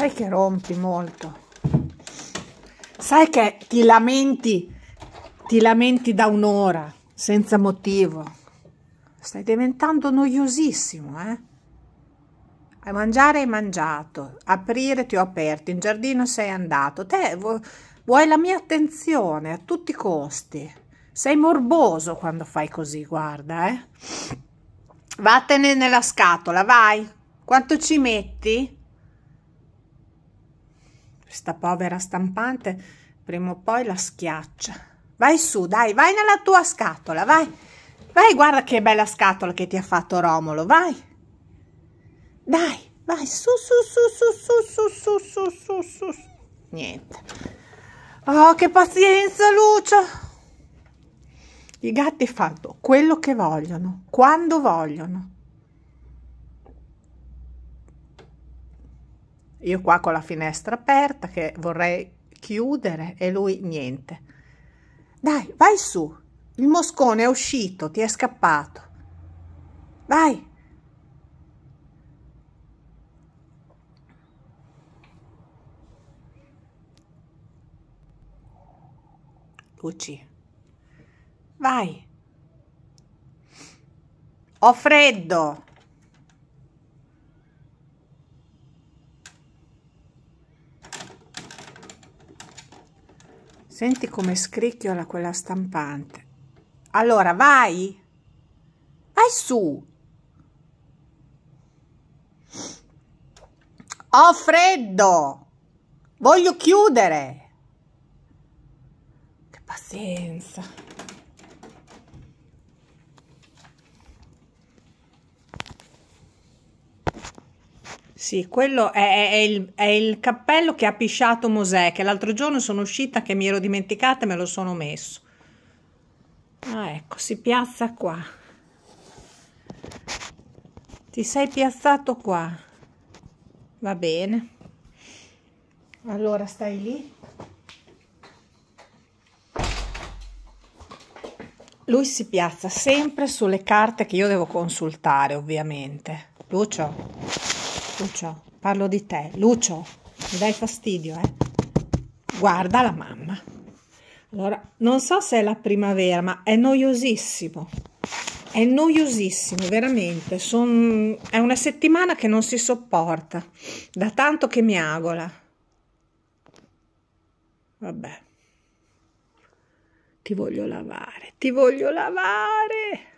sai che rompi molto sai che ti lamenti ti lamenti da un'ora senza motivo stai diventando noiosissimo eh a mangiare hai mangiato aprire ti ho aperto in giardino sei andato te vuoi la mia attenzione a tutti i costi sei morboso quando fai così guarda eh vattene nella scatola vai quanto ci metti questa povera stampante prima o poi la schiaccia. Vai su, dai, vai nella tua scatola, vai. Vai, guarda che bella scatola che ti ha fatto Romolo, vai. Dai, vai, su, su, su, su, su, su, su, su, su, su. Niente. Oh, che pazienza, Lucio! I gatti fanno quello che vogliono, quando vogliono. io qua con la finestra aperta che vorrei chiudere e lui niente dai vai su il moscone è uscito ti è scappato vai Luci vai ho freddo Senti come scricchiola quella stampante. Allora, vai! Vai su! Ho freddo! Voglio chiudere! Che pazienza! Sì, quello è, è, il, è, il, cappello che ha pisciato Mosè, che l'altro giorno sono uscita che mi ero dimenticata e me lo sono messo. Ah, ecco, si piazza qua. Ti sei piazzato qua. Va bene. Allora stai lì. Lui si piazza sempre sulle carte che io devo consultare, ovviamente. Lucio. Lucio, parlo di te. Lucio, mi dai fastidio, eh? Guarda la mamma. Allora, non so se è la primavera, ma è noiosissimo. È noiosissimo, veramente. Son... È una settimana che non si sopporta, da tanto che mi agola. Vabbè. Ti voglio lavare, ti voglio lavare.